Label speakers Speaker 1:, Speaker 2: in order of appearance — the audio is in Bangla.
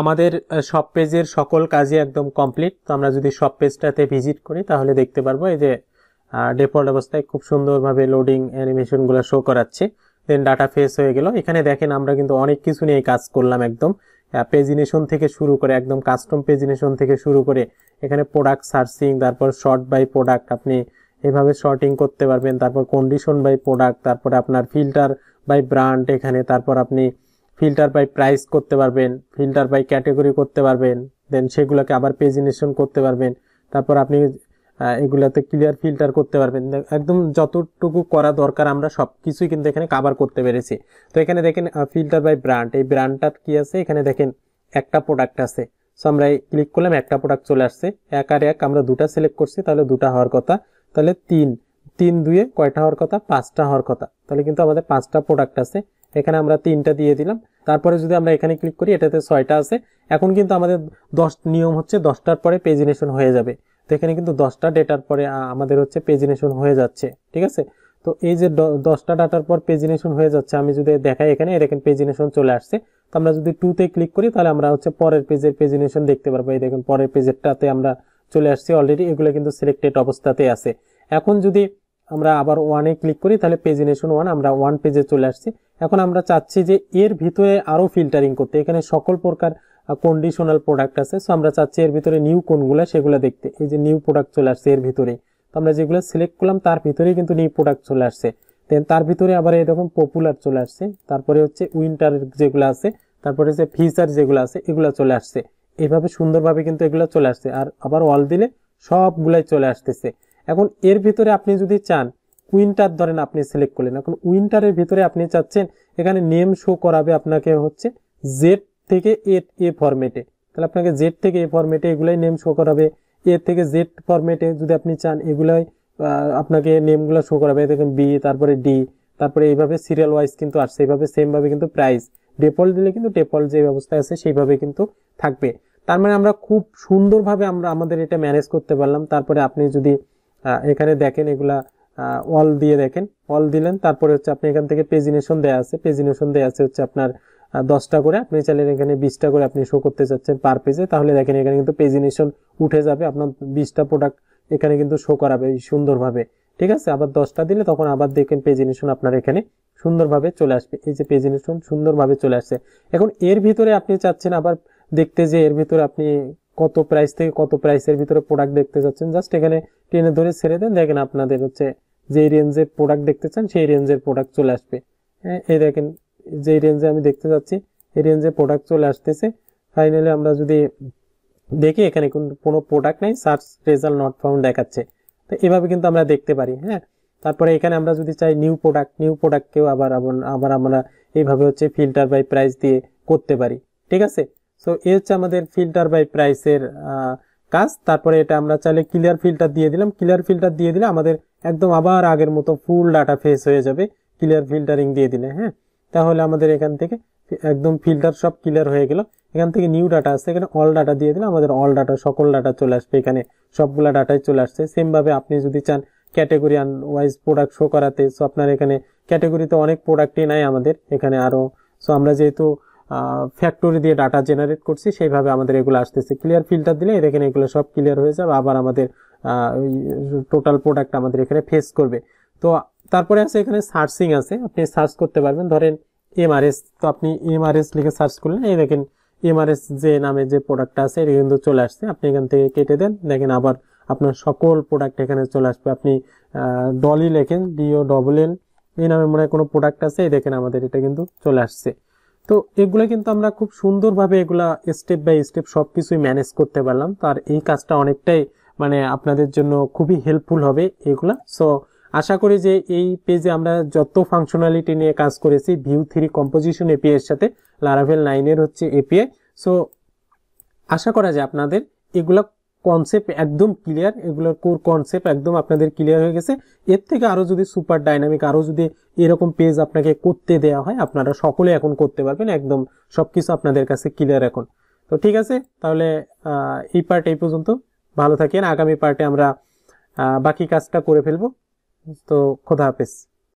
Speaker 1: আমাদের সব পেজের সকল কাজই একদম কমপ্লিট তো আমরা যদি সব পেজটাতে ভিজিট করি তাহলে দেখতে পারবো এই যে ডেফল্ট অবস্থায় খুব সুন্দরভাবে লোডিং অ্যানিমেশনগুলো শো করাচ্ছে দেন ডাটা ফেস হয়ে গেল এখানে দেখেন আমরা কিন্তু অনেক কিছু নিয়ে কাজ করলাম একদম পেজিনেশন থেকে শুরু করে একদম কাস্টম পেজিনেশন থেকে শুরু করে এখানে প্রোডাক্ট সার্চিং তারপর শর্ট বাই প্রোডাক্ট আপনি এভাবে শর্টিং করতে পারবেন তারপর কন্ডিশন বাই প্রোডাক্ট তারপরে আপনার ফিল্টার বাই ব্র্যান্ড এখানে তারপর আপনি ফিল্টার বাই প্রাইস করতে পারবেন ফিল্টার বাই ক্যাটেগরি করতে পারবেন দেন সেগুলোকে আবার পেজিনেশন করতে পারবেন তারপর আপনি এগুলাতে ক্লিয়ার ফিল্টার করতে পারবেন একদম যতটুকু করা দরকার আমরা সব কিছুই কিন্তু এখানে কাভার করতে পেরেছি তো এখানে দেখেন ফিল্টার বাই ব্র্যান্ড এই ব্র্যান্ডটার কি আছে এখানে দেখেন একটা প্রোডাক্ট আছে সো আমরা ক্লিক করলাম একটা প্রোডাক্ট চলে আসছে এক আর এক আমরা দুটা সিলেক্ট করছি তাহলে দুটা হওয়ার কথা তাহলে তিন তিন দুয়ে কয়টা হওয়ার কথা পাঁচটা হওয়ার কথা তাহলে কিন্তু আমাদের পাঁচটা প্রোডাক্ট আছে এখানে আমরা তিনটা দিয়ে দিলাম তারপরে যদি আমরা এখানে ক্লিক করি এটাতে ছয়টা আছে এখন কিন্তু আমাদের দশ নিয়ম হচ্ছে দশটার পরে পেজিনেশন হয়ে যাবে তো এখানে কিন্তু দশটা ডেটার পরে আমাদের হচ্ছে পেজিনেশন হয়ে যাচ্ছে ঠিক আছে তো এই যে দশটা ডাটার পর পেজিনেশন হয়ে যাচ্ছে আমি যদি দেখাই এখানে এখানে পেজিনেশন চলে আসছে তো আমরা যদি টুতে ক্লিক করি তাহলে আমরা হচ্ছে পরের পেজের পেজিনেশন দেখতে পারবো এই দেখুন পরের পেজেরটাতে আমরা চলে আসছি অলরেডি এগুলো কিন্তু সিলেক্টেড অবস্থাতে আছে এখন যদি আমরা আবার ওয়ানে ক্লিক করি তাহলে পেজিনেশন ওয়ান আমরা ওয়ান পেজে চলে আসছি এখন আমরা চাচ্ছি যে এর ভিতরে আরও ফিল্টারিং করতে এখানে সকল প্রকার কন্ডিশনাল প্রোডাক্ট আছে সো আমরা চাচ্ছি এর ভিতরে নিউ কোনগুলো সেগুলো দেখতে এই যে নিউ প্রোডাক্ট চলে আসছে এর ভিতরে তো আমরা যেগুলো সিলেক্ট করলাম তার ভিতরেই কিন্তু নিউ প্রোডাক্ট চলে আসছে দেন তার ভিতরে আবার এরকম পপুলার চলে আসছে তারপরে হচ্ছে উইন্টার যেগুলো আছে তারপরে হচ্ছে ফিচার যেগুলো আছে এগুলো চলে আসছে এভাবে সুন্দরভাবে কিন্তু এগুলো চলে আসছে আর আবার ওয়াল দিলে সবগুলাই চলে আসতেছে এখন এর ভিতরে আপনি যদি চান উইন্টার ধরেন আপনি সিলেক্ট করলেন এখন উইন্টারের ভিতরে আপনি চাচ্ছেন এখানে নেম শো করাবে আপনাকে হচ্ছে জেড থেকে এট এ ফরম্যাটে তাহলে আপনাকে জেড থেকে এ ফরম্যাটে এগুলাই নেম শো করাবে এ থেকে জেড ফরম্যাটে যদি আপনি চান এগুলাই আপনাকে নেমগুলো শো করাবে দেখুন বি তারপরে ডি তারপরে এইভাবে সিরিয়াল ওয়াইজ কিন্তু আসছে এইভাবে সেমভাবে কিন্তু প্রাইস ডেফল্ট দিলে কিন্তু ডেফল্ট যে ব্যবস্থা আছে সেইভাবে কিন্তু থাকবে তার মানে আমরা খুব সুন্দরভাবে আমরা আমাদের এটা ম্যানেজ করতে পারলাম তারপরে আপনি যদি এখানে দেখেন এগুলা অল দিয়ে দেখেন অল দিলেন তারপরে হচ্ছে আপনি এখান থেকে পেজিনেশন দেয়া আছে পেজিনেশন দেয়া আছে হচ্ছে আপনার দশটা করে আপনি চাইলেন এখানে বিশটা করে আপনি শো করতে চাচ্ছেন পার পেজে তাহলে দেখেন এখানে কিন্তু পেজিনেশন উঠে যাবে আপনার বিশটা প্রোডাক্ট এখানে কিন্তু শো করাবে সুন্দরভাবে ঠিক আছে আবার দশটা দিলে তখন আবার দেখেন পেজিনেশন আপনার এখানে সুন্দরভাবে চলে আসবে এই যে পেজিনেশন সুন্দরভাবে চলে আসছে এখন এর ভিতরে আপনি চাচ্ছেন আবার দেখতে যে এর ভিতরে আপনি কত প্রাইস থেকে কত প্রাইসের ভিতরে প্রোডাক্ট দেখতে চাচ্ছেন জাস্ট এখানে টেনে ধরে ছেড়ে দেন দেখেন আপনাদের হচ্ছে যেই রেঞ্জের প্রোডাক্ট দেখতে চান সেই রেঞ্জের প্রোডাক্ট চলে আসবে হ্যাঁ এই দেখেন যেই রেঞ্জে আমি দেখতে চাচ্ছি এই রেঞ্জে প্রোডাক্ট চলে আসতেছে ফাইনালি আমরা যদি দেখি এখানে কোনো প্রোডাক্ট নেই সার্চ রেজাল্ট নট ফাউন্ড দেখাচ্ছে তো এভাবে কিন্তু আমরা দেখতে পারি হ্যাঁ তারপরে এখানে আমরা যদি চাই নিউ প্রোডাক্ট নিউ প্রোডাক্টকেও আবার আবার আমরা এইভাবে হচ্ছে ফিল্টার বাই প্রাইস দিয়ে করতে পারি ঠিক আছে সো এ হচ্ছে আমাদের ফিল্টার বাই প্রাইসের কাজ তারপরে এটা আমরা চাইলে ক্লিয়ার ফিল্টার দিয়ে দিলাম ক্লিয়ার ফিল্টার দিয়ে দিলে আমাদের একদম আবার আগের মতো ফুল ডাটা ফেস হয়ে যাবে ক্লিয়ার ফিল্টারিং দিয়ে দিলে হ্যাঁ তাহলে আমাদের এখান থেকে একদম ফিল্টার সব ক্লিয়ার হয়ে গেল এখান থেকে নিউ ডাটা আসছে এখানে অল ডাটা দিয়ে দিলে আমাদের অল ডাটা সকল ডাটা চলে আসবে এখানে সবগুলা ডাটাই চলে আসছে সেমভাবে আপনি যদি চান ক্যাটেগরি ওয়াইজ প্রোডাক্ট শো করাতে সো আপনার এখানে ক্যাটেগরিতে অনেক প্রোডাক্টই নাই আমাদের এখানে আরও সো আমরা যেহেতু ফ্যাক্টরি দিয়ে ডাটা জেনারেট করছি সেইভাবে আমাদের এগুলো আসতেছে ক্লিয়ার ফিল্টার দিলে দেখেন এগুলো সব ক্লিয়ার হয়ে যাবে আবার আমাদের টোটাল প্রোডাক্ট আমাদের এখানে ফেস করবে তো তারপরে আছে এখানে সার্চিং আছে আপনি সার্চ করতে পারবেন ধরেন এমআরএস তো আপনি এমআরএস লিখে সার্চ করলেন এই দেখেন এমআরএস যে নামে যে প্রোডাক্টটা আছে এটা কিন্তু চলে আসছে আপনি এখান থেকে কেটে দেন দেখেন আবার আপনার সকল প্রোডাক্ট এখানে চলে আসবে আপনি ডলি লেখেন ডিও ডবল এন এই নামে মনে হয় কোনো প্রোডাক্ট আছে এই দেখেন আমাদের এটা কিন্তু চলে আসছে তো এগুলো কিন্তু আমরা খুব সুন্দরভাবে এগুলা স্টেপ বাই স্টেপ সব কিছুই ম্যানেজ করতে পারলাম তার এই কাজটা অনেকটাই মানে আপনাদের জন্য খুবই হেল্পফুল হবে এগুলা সো আশা করি যে এই পেজে আমরা যত ফাংশনালিটি নিয়ে কাজ করেছি ভিউ থ্রি কম্পোজিশন এপিআই এর সাথে লারাভেল নাইনের হচ্ছে এপিআই সো আশা করা যায় আপনাদের এগুলা কনসেপ্ট একদম ক্লিয়ার এগুলোর কোর কনসেপ্ট একদম আপনাদের ক্লিয়ার হয়ে গেছে এর থেকে আরও যদি সুপার ডাইনামিক আরও যদি এরকম পেজ আপনাকে করতে দেওয়া হয় আপনারা সকলে এখন করতে পারবেন একদম সব কিছু আপনাদের কাছে ক্লিয়ার এখন তো ঠিক আছে তাহলে এই পার্ট এই পর্যন্ত ভালো থাকেন আগামী পার্টে আমরা বাকি কাজটা করে ফেলবো তো খোদা হাফেজ